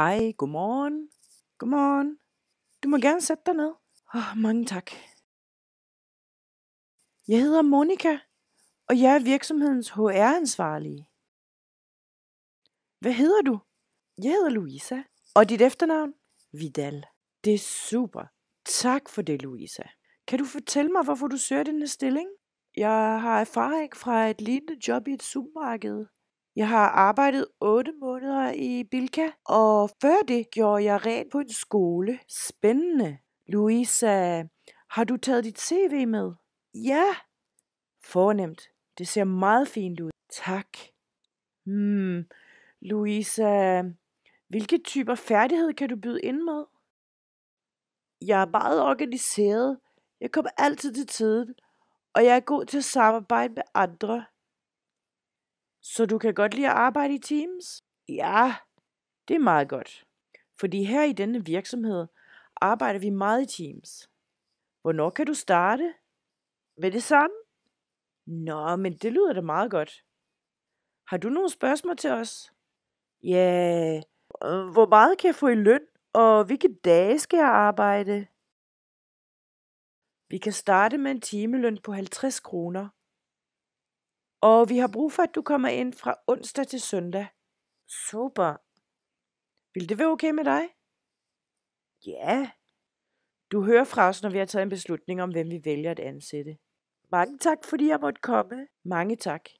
Hej, godmorgen. Godmorgen. Du må gerne sætte dig ned. Åh, oh, mange tak. Jeg hedder Monika, og jeg er virksomhedens HR-ansvarlige. Hvad hedder du? Jeg hedder Louisa. Og dit efternavn? Vidal. Det er super. Tak for det, Louisa. Kan du fortælle mig, hvorfor du søger denne stilling? Jeg har erfaring fra et lignende job i et supermarked, jeg har arbejdet 8 måneder i Bilka, og før det gjorde jeg rent på en skole. Spændende. Louisa, har du taget dit CV med? Ja. Fornemt. Det ser meget fint ud. Tak. Hmm, Louisa, hvilke typer færdighed kan du byde ind med? Jeg er meget organiseret. Jeg kommer altid til tiden, og jeg er god til at samarbejde med andre. Så du kan godt lide at arbejde i Teams? Ja, det er meget godt. Fordi her i denne virksomhed arbejder vi meget i Teams. Hvornår kan du starte? Med det samme? Nå, men det lyder da meget godt. Har du nogle spørgsmål til os? Ja, øh, hvor meget kan jeg få i løn, og hvilke dage skal jeg arbejde? Vi kan starte med en timeløn på 50 kroner, og vi har brug for, at du kommer ind fra onsdag til søndag. Super. Vil det være okay med dig? Ja. Du hører fra os, når vi har taget en beslutning om, hvem vi vælger at ansætte. Mange tak, fordi jeg måtte komme. Mange tak.